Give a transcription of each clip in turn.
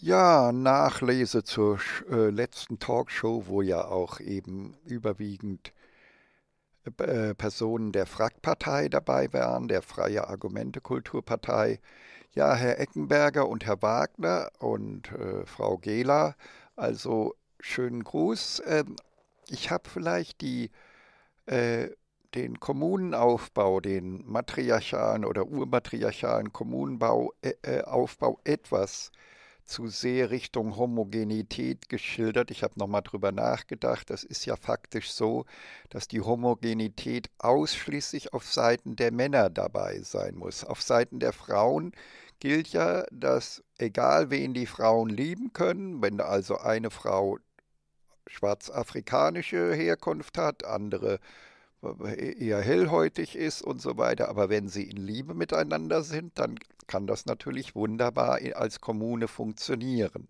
Ja, Nachlese zur äh, letzten Talkshow, wo ja auch eben überwiegend äh, Personen der frack dabei waren, der Freie Argumente-Kulturpartei. Ja, Herr Eckenberger und Herr Wagner und äh, Frau Gehler, also schönen Gruß. Ähm, ich habe vielleicht die, äh, den Kommunenaufbau, den matriarchalen oder urmatriarchalen Kommunenaufbau äh, äh, etwas äh, zu sehr Richtung Homogenität geschildert. Ich habe nochmal drüber nachgedacht. Das ist ja faktisch so, dass die Homogenität ausschließlich auf Seiten der Männer dabei sein muss. Auf Seiten der Frauen gilt ja, dass egal wen die Frauen lieben können, wenn also eine Frau schwarzafrikanische Herkunft hat, andere äh, e-, eher hellhäutig ist und so weiter. Aber wenn sie in Liebe miteinander sind, dann kann das natürlich wunderbar als Kommune funktionieren.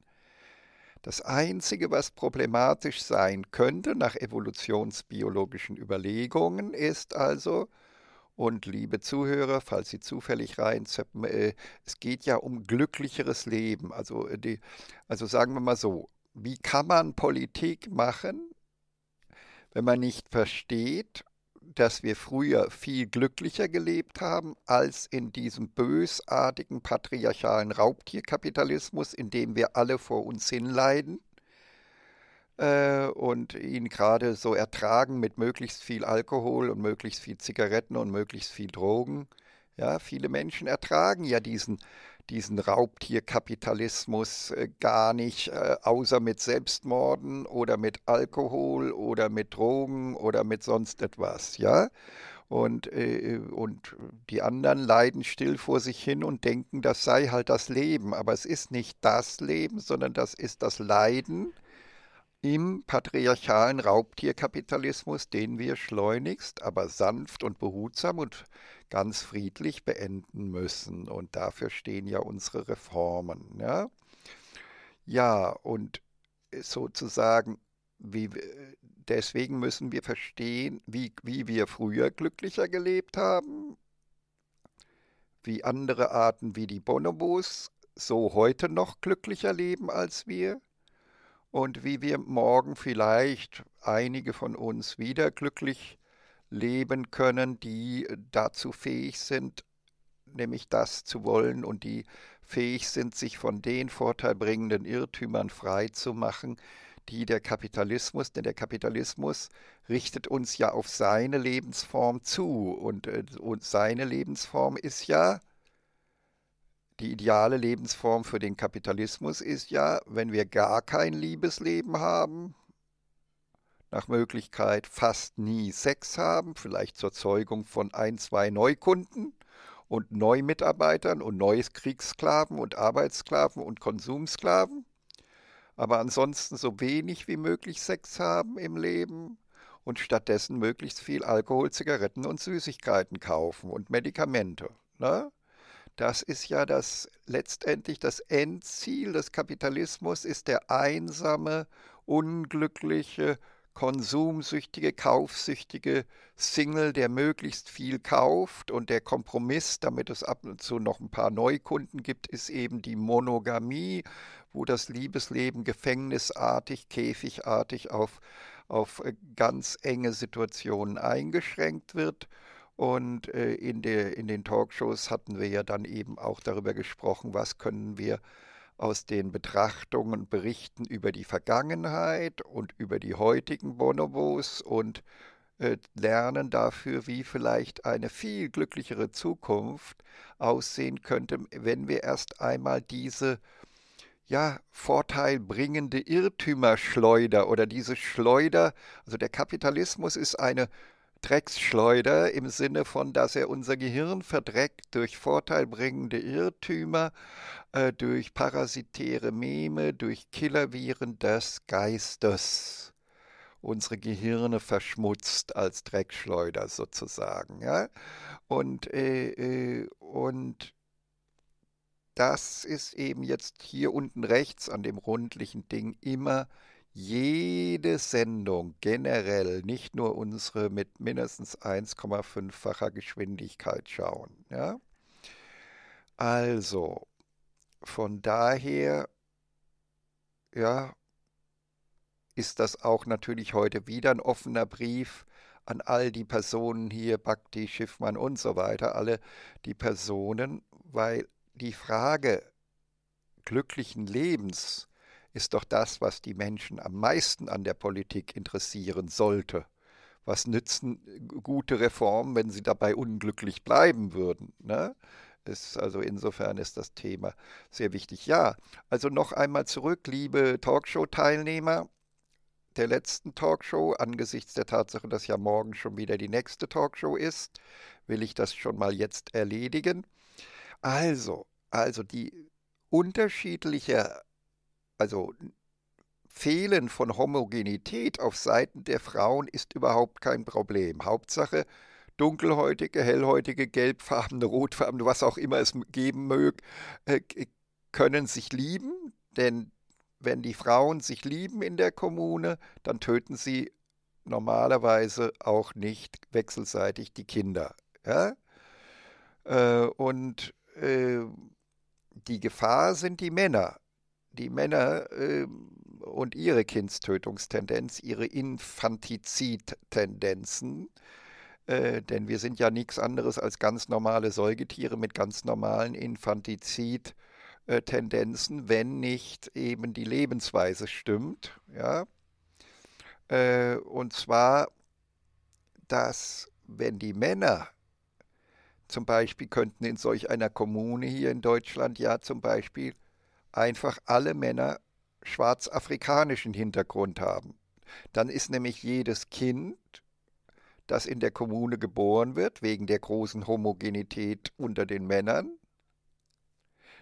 Das Einzige, was problematisch sein könnte nach evolutionsbiologischen Überlegungen, ist also, und liebe Zuhörer, falls Sie zufällig reinzeppen, äh, es geht ja um glücklicheres Leben. Also, äh, die, also sagen wir mal so, wie kann man Politik machen, wenn man nicht versteht, dass wir früher viel glücklicher gelebt haben als in diesem bösartigen patriarchalen Raubtierkapitalismus, in dem wir alle vor uns hinleiden äh, und ihn gerade so ertragen mit möglichst viel Alkohol und möglichst viel Zigaretten und möglichst viel Drogen. Ja, viele Menschen ertragen ja diesen diesen Raubtierkapitalismus äh, gar nicht, äh, außer mit Selbstmorden oder mit Alkohol oder mit Drogen oder mit sonst etwas, ja. Und, äh, und die anderen leiden still vor sich hin und denken, das sei halt das Leben. Aber es ist nicht das Leben, sondern das ist das Leiden im patriarchalen Raubtierkapitalismus, den wir schleunigst, aber sanft und behutsam und ganz friedlich beenden müssen. Und dafür stehen ja unsere Reformen. Ja, ne? ja und sozusagen, wie, deswegen müssen wir verstehen, wie, wie wir früher glücklicher gelebt haben, wie andere Arten wie die Bonobos so heute noch glücklicher leben als wir und wie wir morgen vielleicht einige von uns wieder glücklich leben können, die dazu fähig sind, nämlich das zu wollen und die fähig sind, sich von den vorteilbringenden Irrtümern frei zu machen, die der Kapitalismus, denn der Kapitalismus richtet uns ja auf seine Lebensform zu und, äh, und seine Lebensform ist ja die ideale Lebensform für den Kapitalismus ist ja, wenn wir gar kein Liebesleben haben, nach Möglichkeit fast nie Sex haben, vielleicht zur Zeugung von ein, zwei Neukunden und Neumitarbeitern und neues Kriegssklaven und Arbeitssklaven und Konsumsklaven, aber ansonsten so wenig wie möglich Sex haben im Leben und stattdessen möglichst viel Alkohol, Zigaretten und Süßigkeiten kaufen und Medikamente. Ne? Das ist ja das letztendlich das Endziel des Kapitalismus ist der einsame, unglückliche, konsumsüchtige, kaufsüchtige Single, der möglichst viel kauft und der Kompromiss, damit es ab und zu noch ein paar Neukunden gibt, ist eben die Monogamie, wo das Liebesleben gefängnisartig, käfigartig auf, auf äh, ganz enge Situationen eingeschränkt wird und äh, in, de, in den Talkshows hatten wir ja dann eben auch darüber gesprochen, was können wir aus den Betrachtungen Berichten über die Vergangenheit und über die heutigen Bonobos und äh, lernen dafür, wie vielleicht eine viel glücklichere Zukunft aussehen könnte, wenn wir erst einmal diese ja, vorteilbringende Irrtümerschleuder oder diese Schleuder, also der Kapitalismus ist eine Drecksschleuder im Sinne von, dass er unser Gehirn verdreckt durch vorteilbringende Irrtümer, äh, durch parasitäre Meme, durch Killerviren des Geistes. Unsere Gehirne verschmutzt als Dreckschleuder sozusagen. Ja? Und, äh, äh, und das ist eben jetzt hier unten rechts an dem rundlichen Ding immer jede Sendung generell, nicht nur unsere mit mindestens 1,5-facher Geschwindigkeit schauen. Ja? Also, von daher, ja, ist das auch natürlich heute wieder ein offener Brief an all die Personen hier, Bhakti, Schiffmann und so weiter, alle die Personen, weil die Frage glücklichen Lebens ist doch das, was die Menschen am meisten an der Politik interessieren sollte. Was nützen äh, gute Reformen, wenn sie dabei unglücklich bleiben würden? Ne? Ist, also insofern ist das Thema sehr wichtig. Ja, also noch einmal zurück, liebe Talkshow-Teilnehmer der letzten Talkshow, angesichts der Tatsache, dass ja morgen schon wieder die nächste Talkshow ist, will ich das schon mal jetzt erledigen. Also, also die unterschiedliche also Fehlen von Homogenität auf Seiten der Frauen ist überhaupt kein Problem. Hauptsache, dunkelhäutige, hellhäutige, gelbfarbene, rotfarbene, was auch immer es geben möge, äh, können sich lieben, denn wenn die Frauen sich lieben in der Kommune, dann töten sie normalerweise auch nicht wechselseitig die Kinder. Ja? Äh, und äh, die Gefahr sind die Männer die Männer äh, und ihre Kindstötungstendenz, ihre Infantizid-Tendenzen, äh, denn wir sind ja nichts anderes als ganz normale Säugetiere mit ganz normalen Infantizid-Tendenzen, wenn nicht eben die Lebensweise stimmt. Ja? Äh, und zwar, dass wenn die Männer zum Beispiel könnten in solch einer Kommune hier in Deutschland ja zum Beispiel einfach alle Männer schwarzafrikanischen Hintergrund haben. Dann ist nämlich jedes Kind, das in der Kommune geboren wird, wegen der großen Homogenität unter den Männern,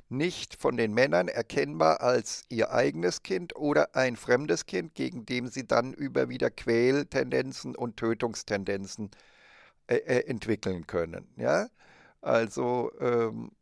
nicht von den Männern erkennbar als ihr eigenes Kind oder ein fremdes Kind, gegen dem sie dann über wieder Quältendenzen und Tötungstendenzen äh, äh entwickeln können. Ja? Also ähm,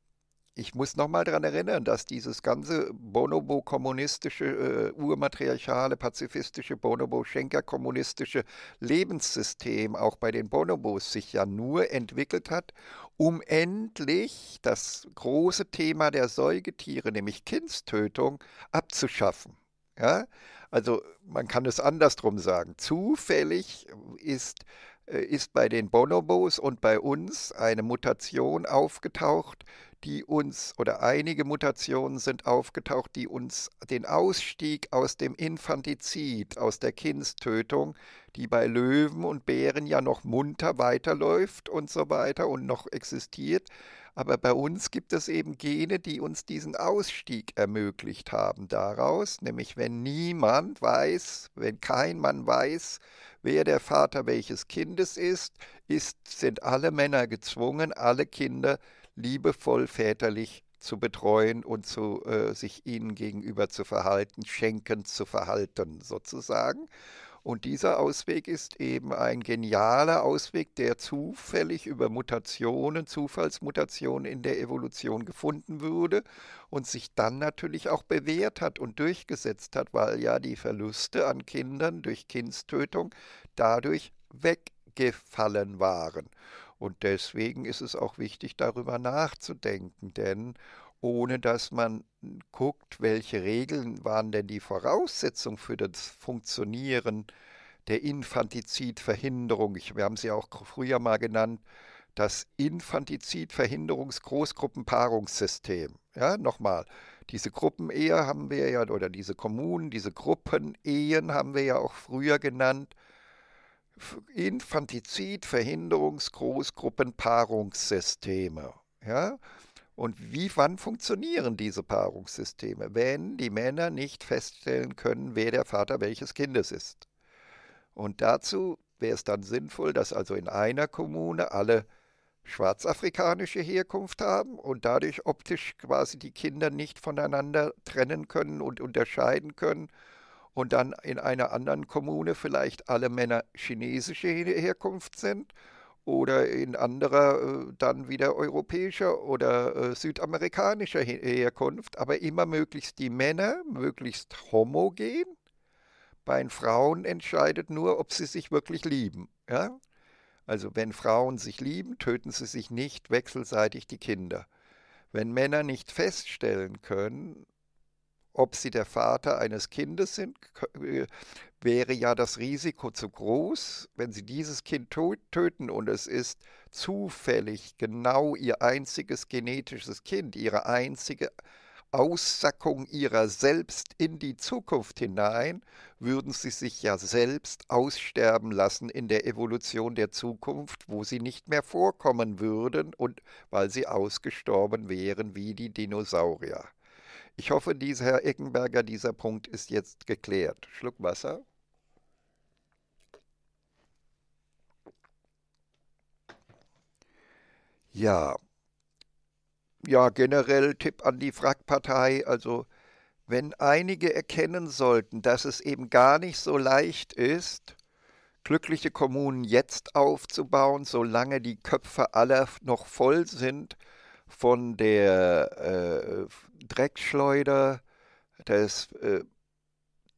ich muss nochmal daran erinnern, dass dieses ganze bonobo-kommunistische, äh, urmatriarchale, pazifistische, bonobo-schenker-kommunistische Lebenssystem auch bei den Bonobos sich ja nur entwickelt hat, um endlich das große Thema der Säugetiere, nämlich Kindstötung, abzuschaffen. Ja? Also man kann es andersrum sagen. Zufällig ist äh, ist bei den Bonobos und bei uns eine Mutation aufgetaucht, die uns oder einige Mutationen sind aufgetaucht, die uns den Ausstieg aus dem Infantizid, aus der Kindstötung, die bei Löwen und Bären ja noch munter weiterläuft und so weiter und noch existiert, aber bei uns gibt es eben Gene, die uns diesen Ausstieg ermöglicht haben daraus, nämlich wenn niemand weiß, wenn kein Mann weiß, wer der Vater welches Kindes ist, ist sind alle Männer gezwungen, alle Kinder zu liebevoll väterlich zu betreuen und zu, äh, sich ihnen gegenüber zu verhalten, schenkend zu verhalten sozusagen. Und dieser Ausweg ist eben ein genialer Ausweg, der zufällig über Mutationen, Zufallsmutationen in der Evolution gefunden wurde und sich dann natürlich auch bewährt hat und durchgesetzt hat, weil ja die Verluste an Kindern durch Kindstötung dadurch weggefallen waren. Und deswegen ist es auch wichtig, darüber nachzudenken, denn ohne dass man guckt, welche Regeln waren denn die Voraussetzung für das Funktionieren der Infantizidverhinderung. wir haben sie auch früher mal genannt, das Infantizidverhinderungs-Großgruppenpaarungssystem. Ja, nochmal, diese Gruppenehe haben wir ja, oder diese Kommunen, diese Gruppenehen haben wir ja auch früher genannt. Infantizid, Verhinderungs-, Großgruppen, Paarungssysteme. Ja? Und wie, wann funktionieren diese Paarungssysteme, wenn die Männer nicht feststellen können, wer der Vater welches Kindes ist? Und dazu wäre es dann sinnvoll, dass also in einer Kommune alle schwarzafrikanische Herkunft haben und dadurch optisch quasi die Kinder nicht voneinander trennen können und unterscheiden können und dann in einer anderen Kommune vielleicht alle Männer chinesischer Herkunft sind oder in anderer äh, dann wieder europäischer oder äh, südamerikanischer Herkunft, aber immer möglichst die Männer, möglichst homogen. Bei den Frauen entscheidet nur, ob sie sich wirklich lieben. Ja? Also wenn Frauen sich lieben, töten sie sich nicht wechselseitig die Kinder. Wenn Männer nicht feststellen können, ob sie der Vater eines Kindes sind, äh, wäre ja das Risiko zu groß, wenn sie dieses Kind töten und es ist zufällig genau ihr einziges genetisches Kind, ihre einzige Aussackung ihrer selbst in die Zukunft hinein, würden sie sich ja selbst aussterben lassen in der Evolution der Zukunft, wo sie nicht mehr vorkommen würden und weil sie ausgestorben wären wie die Dinosaurier. Ich hoffe, dieser Herr Eckenberger, dieser Punkt ist jetzt geklärt. Schluck Wasser. Ja. Ja, generell Tipp an die Frackpartei, also wenn einige erkennen sollten, dass es eben gar nicht so leicht ist, glückliche Kommunen jetzt aufzubauen, solange die Köpfe aller noch voll sind, von der äh, Dreckschleuder des, äh,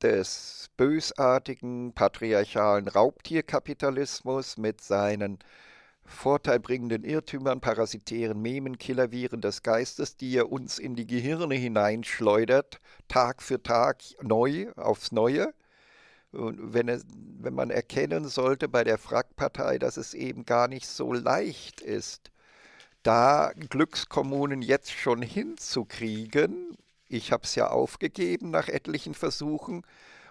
des bösartigen patriarchalen Raubtierkapitalismus mit seinen vorteilbringenden Irrtümern, parasitären Memen, Killerviren des Geistes, die er uns in die Gehirne hineinschleudert, Tag für Tag neu aufs Neue. Und wenn, es, wenn man erkennen sollte bei der Frackpartei, dass es eben gar nicht so leicht ist, da Glückskommunen jetzt schon hinzukriegen, ich habe es ja aufgegeben nach etlichen Versuchen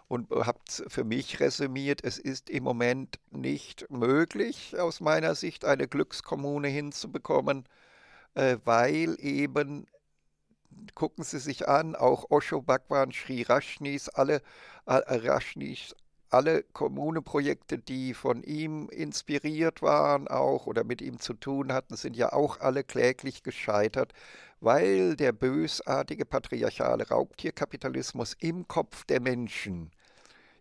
und habe es für mich resümiert, es ist im Moment nicht möglich aus meiner Sicht eine Glückskommune hinzubekommen, äh, weil eben gucken Sie sich an, auch Osho Bhagwan Sri Rashnis, alle äh, Rajneesh, alle Kommuneprojekte, die von ihm inspiriert waren auch oder mit ihm zu tun hatten, sind ja auch alle kläglich gescheitert, weil der bösartige patriarchale Raubtierkapitalismus im Kopf der Menschen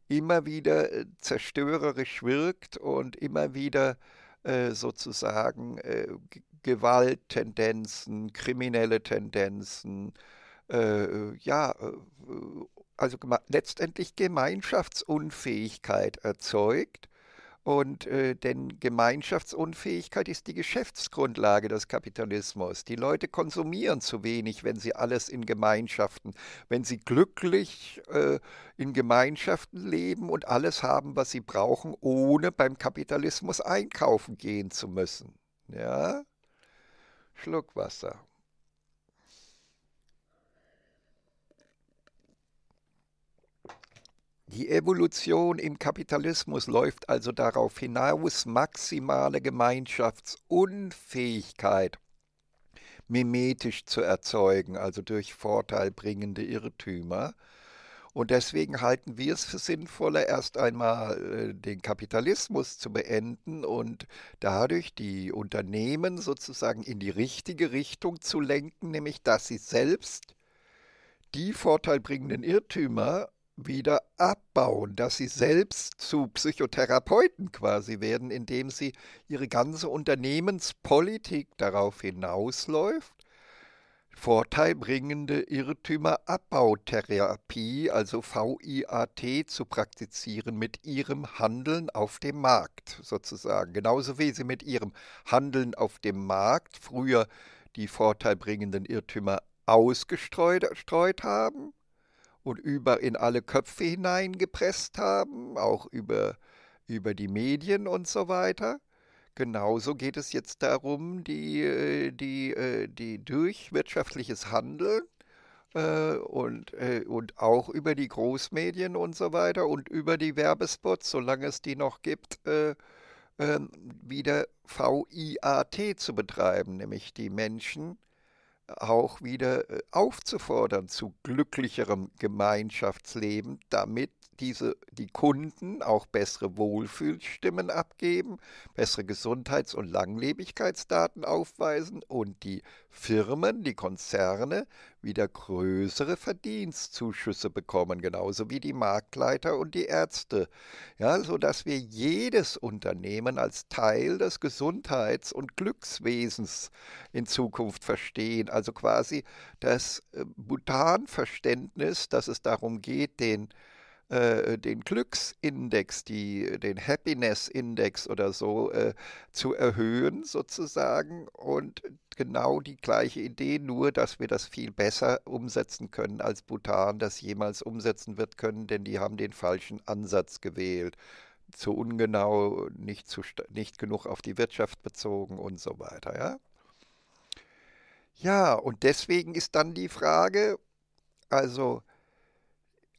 immer wieder äh, zerstörerisch wirkt und immer wieder äh, sozusagen äh, Gewalttendenzen, kriminelle Tendenzen, äh, äh ja, äh, also letztendlich Gemeinschaftsunfähigkeit erzeugt. Und äh, denn Gemeinschaftsunfähigkeit ist die Geschäftsgrundlage des Kapitalismus. Die Leute konsumieren zu wenig, wenn sie alles in Gemeinschaften, wenn sie glücklich äh, in Gemeinschaften leben und alles haben, was sie brauchen, ohne beim Kapitalismus einkaufen gehen zu müssen. Ja? Schluck Wasser. Die Evolution im Kapitalismus läuft also darauf hinaus, maximale Gemeinschaftsunfähigkeit mimetisch zu erzeugen, also durch vorteilbringende Irrtümer. Und deswegen halten wir es für sinnvoller, erst einmal äh, den Kapitalismus zu beenden und dadurch die Unternehmen sozusagen in die richtige Richtung zu lenken, nämlich dass sie selbst die vorteilbringenden Irrtümer wieder abbauen, dass sie selbst zu Psychotherapeuten quasi werden, indem sie ihre ganze Unternehmenspolitik darauf hinausläuft, vorteilbringende Irrtümerabbautherapie, also VIAT, zu praktizieren mit ihrem Handeln auf dem Markt sozusagen. Genauso wie sie mit ihrem Handeln auf dem Markt früher die vorteilbringenden Irrtümer ausgestreut haben und über in alle Köpfe hineingepresst haben, auch über, über die Medien und so weiter. Genauso geht es jetzt darum, die, äh, die, äh, die durch wirtschaftliches Handeln äh, und, äh, und auch über die Großmedien und so weiter und über die Werbespots, solange es die noch gibt, äh, ähm, wieder VIAT zu betreiben, nämlich die Menschen auch wieder äh, aufzufordern zu glücklicherem Gemeinschaftsleben, damit diese, die Kunden auch bessere Wohlfühlstimmen abgeben, bessere Gesundheits- und Langlebigkeitsdaten aufweisen und die Firmen, die Konzerne wieder größere Verdienstzuschüsse bekommen, genauso wie die Marktleiter und die Ärzte. Ja, sodass wir jedes Unternehmen als Teil des Gesundheits- und Glückswesens in Zukunft verstehen. Also quasi das Bhutan-Verständnis, äh, dass es darum geht, den äh, den Glücksindex, die, äh, den Happiness Index oder so äh, zu erhöhen sozusagen und genau die gleiche Idee, nur dass wir das viel besser umsetzen können, als Bhutan das jemals umsetzen wird können, denn die haben den falschen Ansatz gewählt. Zu ungenau, nicht, zu, nicht genug auf die Wirtschaft bezogen und so weiter. Ja? ja, und deswegen ist dann die Frage, also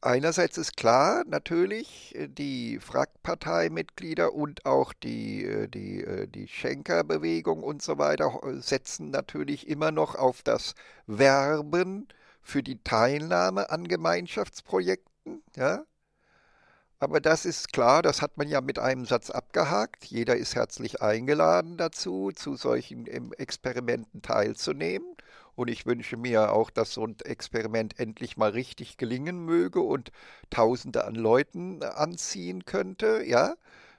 Einerseits ist klar, natürlich, äh, die frag und auch die, äh, die, äh, die schenker und so weiter setzen natürlich immer noch auf das Werben für die Teilnahme an Gemeinschaftsprojekten. Ja? Aber das ist klar, das hat man ja mit einem Satz abgehakt. Jeder ist herzlich eingeladen dazu, zu solchen ähm, Experimenten teilzunehmen. Und ich wünsche mir auch, dass so ein Experiment endlich mal richtig gelingen möge und Tausende an Leuten anziehen könnte, ja.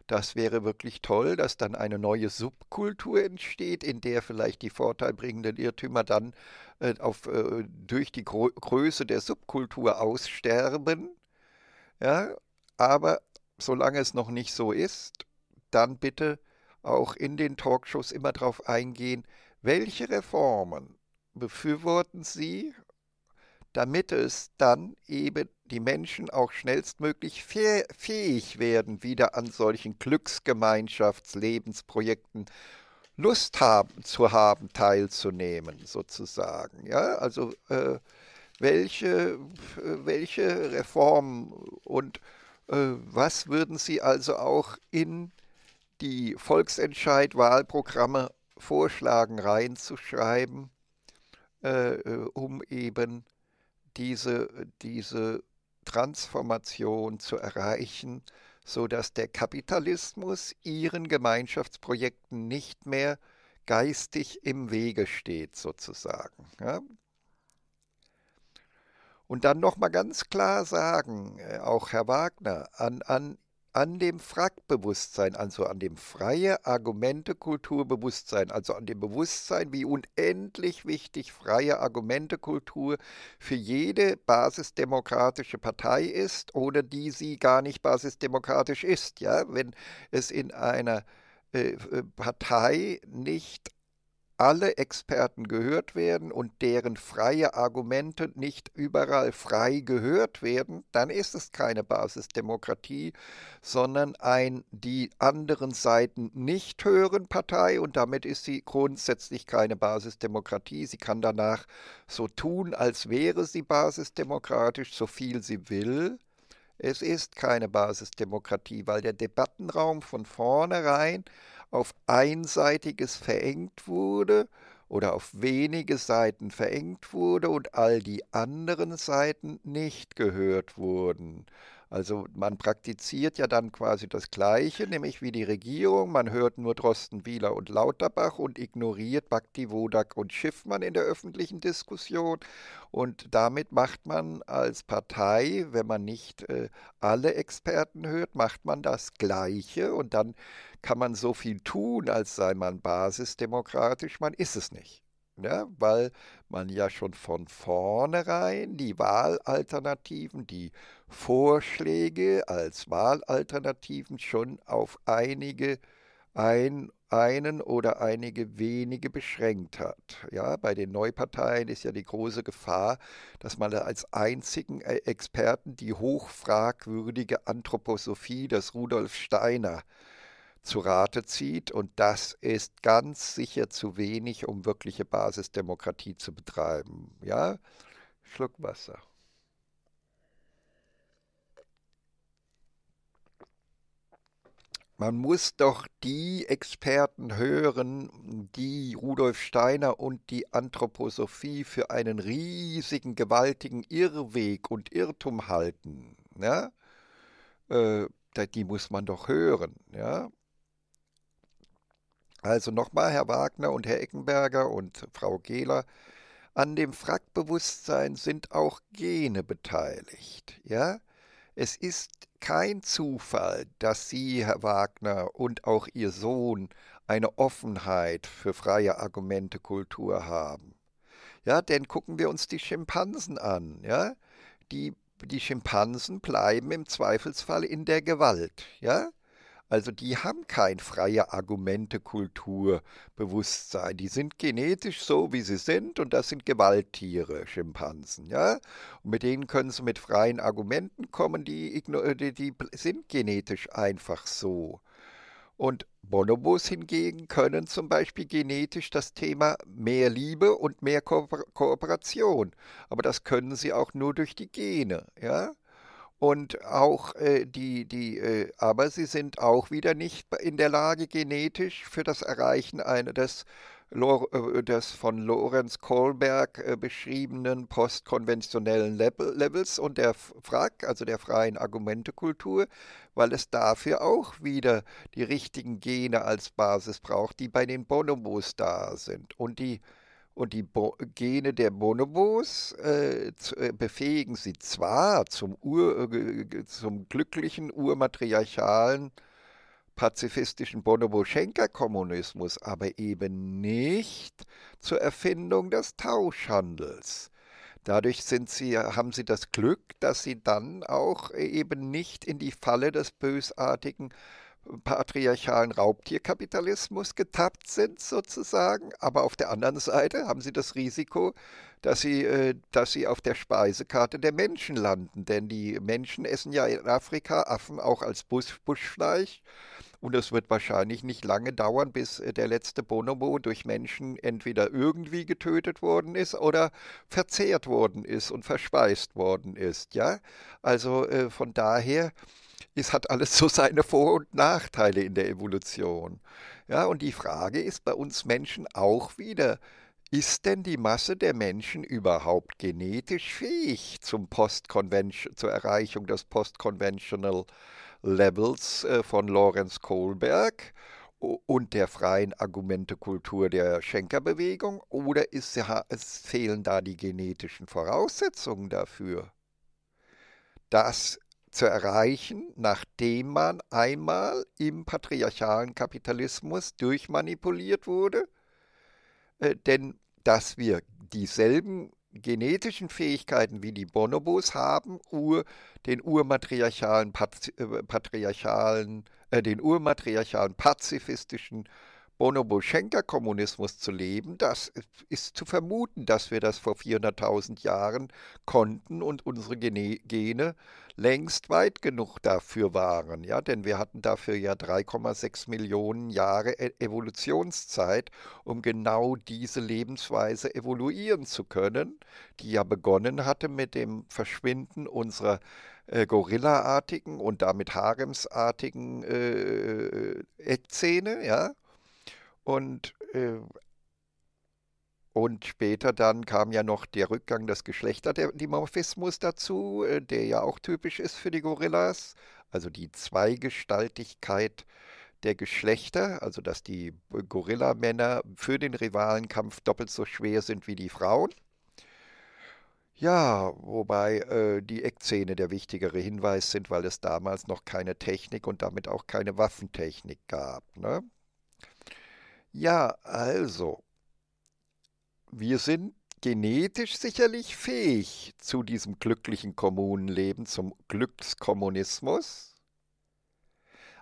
Das wäre wirklich toll, dass dann eine neue Subkultur entsteht, in der vielleicht die vorteilbringenden Irrtümer dann äh, auf, äh, durch die Gro Größe der Subkultur aussterben. Ja, aber solange es noch nicht so ist, dann bitte auch in den Talkshows immer darauf eingehen, welche Reformen befürworten sie, damit es dann eben die Menschen auch schnellstmöglich fähig werden, wieder an solchen Glücksgemeinschaftslebensprojekten Lust haben, zu haben, teilzunehmen, sozusagen. Ja, also äh, welche, äh, welche Reformen und äh, was würden Sie also auch in die Volksentscheid-Wahlprogramme vorschlagen, reinzuschreiben, äh, äh, um eben diese, äh, diese Transformation zu erreichen, sodass der Kapitalismus ihren Gemeinschaftsprojekten nicht mehr geistig im Wege steht, sozusagen. Ja? Und dann nochmal ganz klar sagen, äh, auch Herr Wagner, an, an an dem Fragbewusstsein, also an dem freie Argumente Kulturbewusstsein, also an dem Bewusstsein, wie unendlich wichtig freie Argumente Kultur für jede basisdemokratische Partei ist, ohne die sie gar nicht basisdemokratisch ist. Ja, wenn es in einer äh, äh, Partei nicht alle Experten gehört werden und deren freie Argumente nicht überall frei gehört werden, dann ist es keine Basisdemokratie, sondern ein die anderen Seiten nicht hören Partei und damit ist sie grundsätzlich keine Basisdemokratie. Sie kann danach so tun, als wäre sie basisdemokratisch, so viel sie will. Es ist keine Basisdemokratie, weil der Debattenraum von vornherein auf einseitiges verengt wurde oder auf wenige Seiten verengt wurde und all die anderen Seiten nicht gehört wurden. Also man praktiziert ja dann quasi das Gleiche, nämlich wie die Regierung. Man hört nur Drosten, Wieler und Lauterbach und ignoriert Bakti, Wodak und Schiffmann in der öffentlichen Diskussion. Und damit macht man als Partei, wenn man nicht äh, alle Experten hört, macht man das Gleiche. Und dann kann man so viel tun, als sei man basisdemokratisch. Man ist es nicht ja, ne, weil man ja schon von vornherein die Wahlalternativen, die Vorschläge als Wahlalternativen schon auf einige ein, einen oder einige wenige beschränkt hat. Ja, bei den Neuparteien ist ja die große Gefahr, dass man als einzigen äh, Experten die hochfragwürdige Anthroposophie des Rudolf Steiner äh, zu Rate zieht. Und das ist ganz sicher zu wenig, um wirkliche Basisdemokratie zu betreiben. Ja, Schluck Wasser. Man muss doch die Experten hören, die Rudolf Steiner und die Anthroposophie für einen riesigen, gewaltigen Irrweg und Irrtum halten. Ja? Äh, die muss man doch hören. Ja? Also nochmal, Herr Wagner und Herr Eckenberger und Frau Gehler, an dem Frackbewusstsein sind auch Gene beteiligt. Ja? Es ist kein Zufall, dass Sie, Herr Wagner, und auch Ihr Sohn eine Offenheit für freie Argumentekultur haben. Ja, denn gucken wir uns die Schimpansen an. Ja? Die, die Schimpansen bleiben im Zweifelsfall in der Gewalt. Ja? Also die haben kein freier Argumente, Kultur, Bewusstsein. Die sind genetisch so, wie sie sind und das sind Gewalttiere, Schimpansen. Ja? Und mit denen können sie mit freien Argumenten kommen, die, die, die sind genetisch einfach so. Und Bonobos hingegen können zum Beispiel genetisch das Thema mehr Liebe und mehr Ko Kooperation. Aber das können sie auch nur durch die Gene. Ja? Und auch äh, die, die, äh, aber sie sind auch wieder nicht in der Lage, genetisch für das Erreichen einer des, äh, des von Lorenz Kohlberg äh, beschriebenen postkonventionellen Levels und der FRAG, also der freien Argumentekultur, weil es dafür auch wieder die richtigen Gene als Basis braucht, die bei den Bonobos da sind und die und die Bo Gene der Bonobos äh, zu, äh, befähigen sie zwar zum, Ur, äh, zum glücklichen urmatriarchalen pazifistischen Bonobo-Schenker-Kommunismus, aber eben nicht zur Erfindung des Tauschhandels. Dadurch sind sie, haben sie das Glück, dass sie dann auch äh, eben nicht in die Falle des bösartigen patriarchalen Raubtierkapitalismus getappt sind sozusagen, aber auf der anderen Seite haben sie das Risiko, dass sie, äh, dass sie auf der Speisekarte der Menschen landen, denn die Menschen essen ja in Afrika Affen auch als Busch Buschfleisch und es wird wahrscheinlich nicht lange dauern, bis äh, der letzte Bonobo durch Menschen entweder irgendwie getötet worden ist oder verzehrt worden ist und verspeist worden ist, ja? Also äh, von daher es hat alles so seine Vor- und Nachteile in der Evolution. Ja, und die Frage ist bei uns Menschen auch wieder, ist denn die Masse der Menschen überhaupt genetisch fähig zum Post zur Erreichung des Post-Conventional Levels äh, von Lorenz Kohlberg und der freien Argumentekultur der Schenkerbewegung oder ist, es fehlen da die genetischen Voraussetzungen dafür? Das zu erreichen, nachdem man einmal im patriarchalen Kapitalismus durchmanipuliert wurde. Äh, denn dass wir dieselben genetischen Fähigkeiten wie die Bonobos haben, Ur, den urmatriarchalen, Patri, äh, patriarchalen, äh, den urmatriarchalen pazifistischen Bonobo-Schenker-Kommunismus zu leben, das ist zu vermuten, dass wir das vor 400.000 Jahren konnten und unsere Gene längst weit genug dafür waren. Ja? Denn wir hatten dafür ja 3,6 Millionen Jahre e-, Evolutionszeit, um genau diese Lebensweise evoluieren zu können, die ja begonnen hatte mit dem Verschwinden unserer äh, gorillaartigen und damit haremsartigen äh, Eckzähne, ja, und, äh, und später dann kam ja noch der Rückgang des Geschlechterdimorphismus dazu, äh, der ja auch typisch ist für die Gorillas, also die Zweigestaltigkeit der Geschlechter, also dass die Gorillamänner für den Rivalenkampf doppelt so schwer sind wie die Frauen. Ja, wobei äh, die Eckzähne der wichtigere Hinweis sind, weil es damals noch keine Technik und damit auch keine Waffentechnik gab. Ne? Ja, also, wir sind genetisch sicherlich fähig zu diesem glücklichen Kommunenleben, zum Glückskommunismus.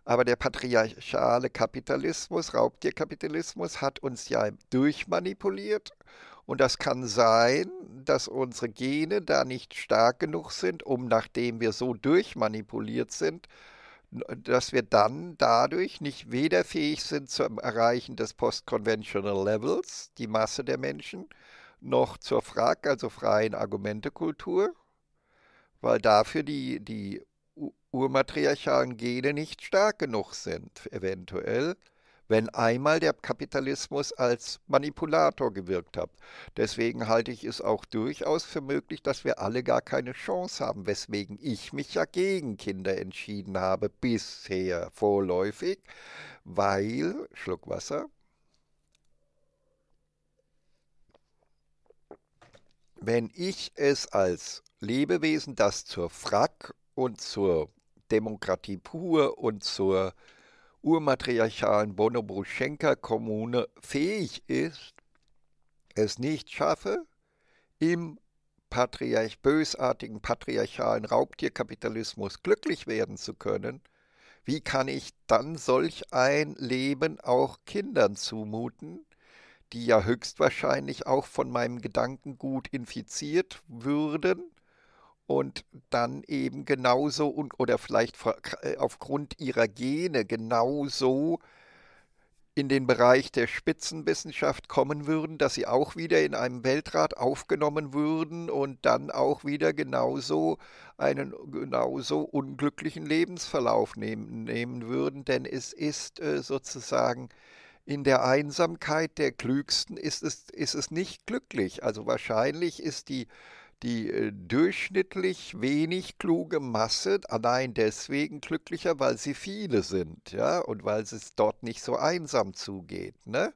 Aber der patriarchale Kapitalismus, Raubtierkapitalismus, hat uns ja durchmanipuliert. Und das kann sein, dass unsere Gene da nicht stark genug sind, um nachdem wir so durchmanipuliert sind, dass wir dann dadurch nicht weder fähig sind zum Erreichen des Post-Conventional Levels, die Masse der Menschen, noch zur Frag, also freien Argumentekultur, weil dafür die, die urmatriarchalen Gene nicht stark genug sind, eventuell wenn einmal der Kapitalismus als Manipulator gewirkt hat. Deswegen halte ich es auch durchaus für möglich, dass wir alle gar keine Chance haben, weswegen ich mich ja gegen Kinder entschieden habe, bisher vorläufig, weil, Schluck Wasser, wenn ich es als Lebewesen, das zur Frack und zur Demokratie pur und zur urmatriarchalen Bonobruschenka-Kommune fähig ist, es nicht schaffe, im patriarch bösartigen patriarchalen Raubtierkapitalismus glücklich werden zu können, wie kann ich dann solch ein Leben auch Kindern zumuten, die ja höchstwahrscheinlich auch von meinem Gedankengut infiziert würden und dann eben genauso und, oder vielleicht äh, aufgrund ihrer Gene genauso in den Bereich der Spitzenwissenschaft kommen würden, dass sie auch wieder in einem Weltrat aufgenommen würden und dann auch wieder genauso einen genauso unglücklichen Lebensverlauf nehmen, nehmen würden, denn es ist äh, sozusagen in der Einsamkeit der Klügsten ist es, ist es nicht glücklich. Also wahrscheinlich ist die die äh, durchschnittlich wenig kluge Masse allein deswegen glücklicher, weil sie viele sind, ja, und weil es dort nicht so einsam zugeht, ne?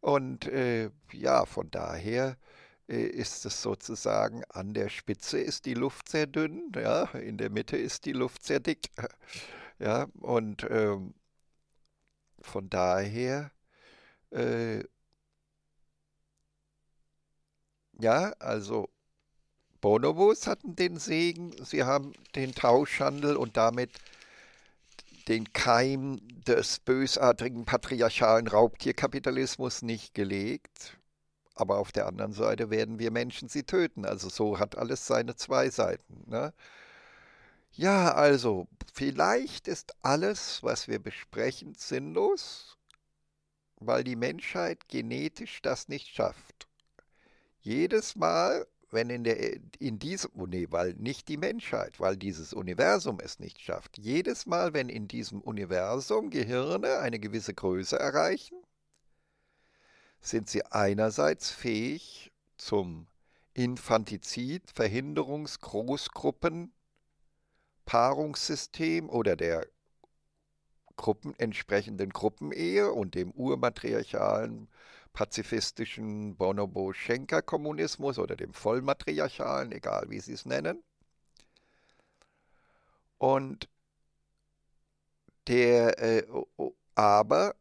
Und äh, ja, von daher äh, ist es sozusagen an der Spitze ist die Luft sehr dünn, ja, in der Mitte ist die Luft sehr dick, ja, und ähm, von daher äh, ja, also Bonobos hatten den Segen, sie haben den Tauschhandel und damit den Keim des bösartigen patriarchalen Raubtierkapitalismus nicht gelegt. Aber auf der anderen Seite werden wir Menschen sie töten. Also so hat alles seine zwei Seiten. Ne? Ja, also vielleicht ist alles, was wir besprechen, sinnlos, weil die Menschheit genetisch das nicht schafft. Jedes Mal, wenn in, der, äh, in diesem, oh nee, weil nicht die Menschheit, weil dieses Universum es nicht schafft. Jedes Mal, wenn in diesem Universum Gehirne eine gewisse Größe erreichen, sind sie einerseits fähig zum Infantizid, Verhinderungs-, Großgruppen, Paarungssystem oder der Gruppen, entsprechenden Gruppenehe und dem urmatriarchalen pazifistischen Bonobo-Schenker-Kommunismus oder dem Vollmatriarchalen, egal wie sie es nennen. Und der, äh, aber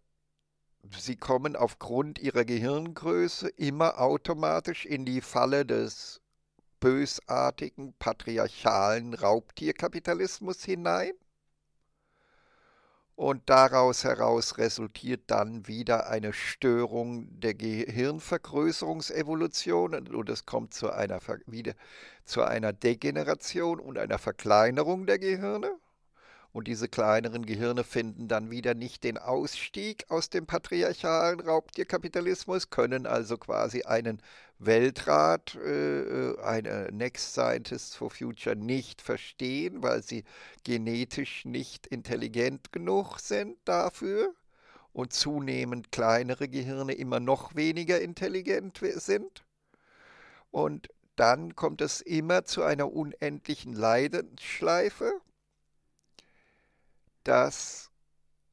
sie kommen aufgrund ihrer Gehirngröße immer automatisch in die Falle des bösartigen patriarchalen Raubtierkapitalismus hinein und daraus heraus resultiert dann wieder eine Störung der Gehirnvergrößerungsevolution und es kommt zu einer, wieder, zu einer Degeneration und einer Verkleinerung der Gehirne. Und diese kleineren Gehirne finden dann wieder nicht den Ausstieg aus dem patriarchalen Raubtierkapitalismus, können also quasi einen Weltrat, äh, äh, eine Next Scientist for Future, nicht verstehen, weil sie genetisch nicht intelligent genug sind dafür und zunehmend kleinere Gehirne immer noch weniger intelligent sind. Und dann kommt es immer zu einer unendlichen Leidensschleife, dass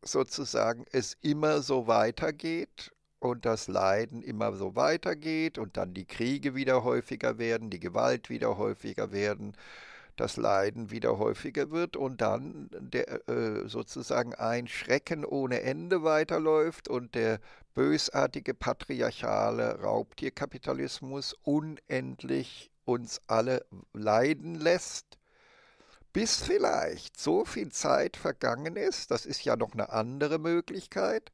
sozusagen es immer so weitergeht und das Leiden immer so weitergeht und dann die Kriege wieder häufiger werden, die Gewalt wieder häufiger werden, das Leiden wieder häufiger wird und dann der, äh, sozusagen ein Schrecken ohne Ende weiterläuft und der bösartige patriarchale Raubtierkapitalismus unendlich uns alle leiden lässt bis vielleicht so viel Zeit vergangen ist, das ist ja noch eine andere Möglichkeit,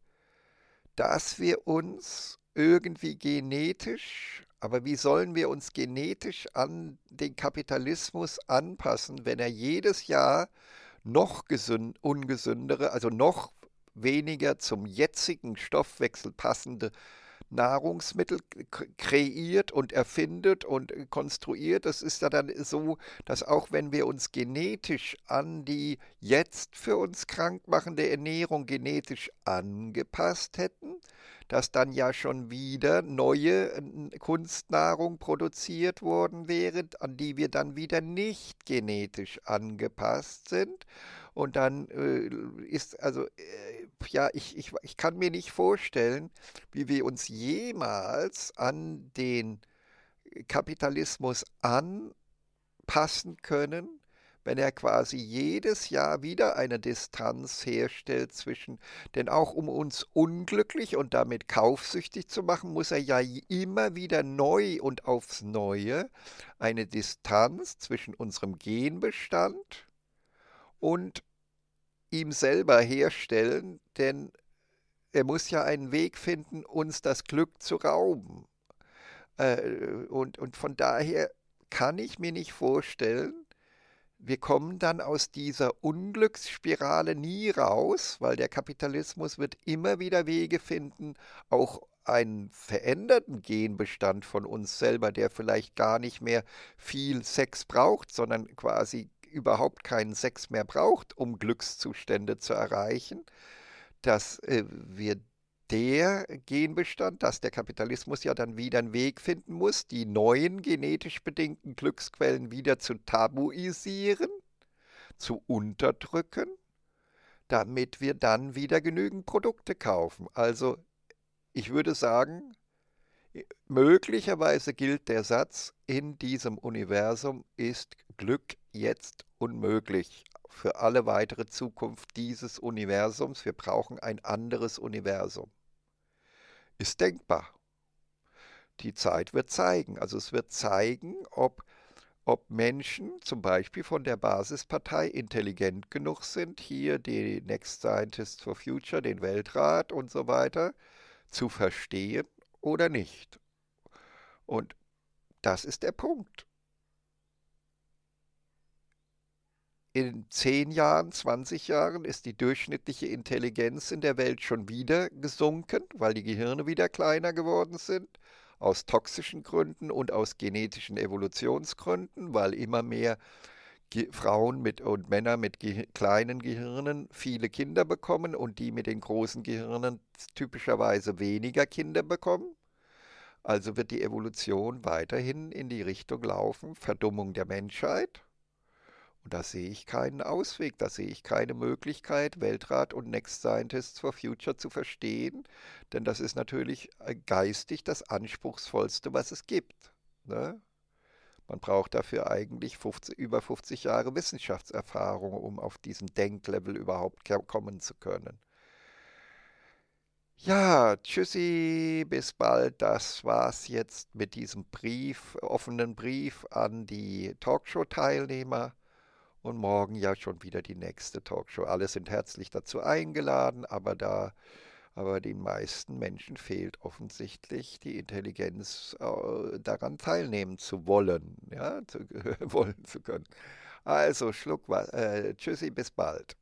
dass wir uns irgendwie genetisch, aber wie sollen wir uns genetisch an den Kapitalismus anpassen, wenn er jedes Jahr noch gesünd, ungesündere, also noch weniger zum jetzigen Stoffwechsel passende Nahrungsmittel kreiert und erfindet und äh, konstruiert. Das ist ja dann so, dass auch wenn wir uns genetisch an die jetzt für uns krank machende Ernährung genetisch angepasst hätten, dass dann ja schon wieder neue Kunstnahrung produziert worden wäre, an die wir dann wieder nicht genetisch angepasst sind. Und dann äh, ist, also, äh, ja, ich, ich, ich kann mir nicht vorstellen, wie wir uns jemals an den Kapitalismus anpassen können, wenn er quasi jedes Jahr wieder eine Distanz herstellt zwischen, denn auch um uns unglücklich und damit kaufsüchtig zu machen, muss er ja immer wieder neu und aufs Neue eine Distanz zwischen unserem Genbestand und ihm selber herstellen, denn er muss ja einen Weg finden, uns das Glück zu rauben. Äh, und, und von daher kann ich mir nicht vorstellen, wir kommen dann aus dieser Unglücksspirale nie raus, weil der Kapitalismus wird immer wieder Wege finden, auch einen veränderten Genbestand von uns selber, der vielleicht gar nicht mehr viel Sex braucht, sondern quasi überhaupt keinen Sex mehr braucht, um Glückszustände zu erreichen, dass äh, wir der Genbestand, dass der Kapitalismus ja dann wieder einen Weg finden muss, die neuen genetisch bedingten Glücksquellen wieder zu tabuisieren, zu unterdrücken, damit wir dann wieder genügend Produkte kaufen. Also ich würde sagen, möglicherweise gilt der Satz, in diesem Universum ist Glück jetzt unmöglich für alle weitere Zukunft dieses Universums. Wir brauchen ein anderes Universum. Ist denkbar. Die Zeit wird zeigen. Also es wird zeigen, ob, ob Menschen zum Beispiel von der Basispartei intelligent genug sind, hier die Next Scientists for Future, den Weltrat und so weiter, zu verstehen oder nicht. Und das ist der Punkt. in 10 Jahren, 20 Jahren ist die durchschnittliche Intelligenz in der Welt schon wieder gesunken, weil die Gehirne wieder kleiner geworden sind, aus toxischen Gründen und aus genetischen Evolutionsgründen, weil immer mehr Ge Frauen mit, und Männer mit Ge kleinen Gehirnen viele Kinder bekommen und die mit den großen Gehirnen typischerweise weniger Kinder bekommen. Also wird die Evolution weiterhin in die Richtung laufen, Verdummung der Menschheit und da sehe ich keinen Ausweg, da sehe ich keine Möglichkeit, Weltrat und Next Scientists for Future zu verstehen, denn das ist natürlich äh, geistig das anspruchsvollste, was es gibt. Ne? Man braucht dafür eigentlich 50, über 50 Jahre Wissenschaftserfahrung, um auf diesen Denklevel überhaupt kommen zu können. Ja, tschüssi, bis bald. Das war's jetzt mit diesem Brief, offenen Brief an die Talkshow-Teilnehmer und morgen ja schon wieder die nächste Talkshow. Alle sind herzlich dazu eingeladen, aber da aber den meisten Menschen fehlt offensichtlich die Intelligenz, äh, daran teilnehmen zu wollen, ja, zu, wollen zu können. Also Schluck, äh, tschüssi, bis bald.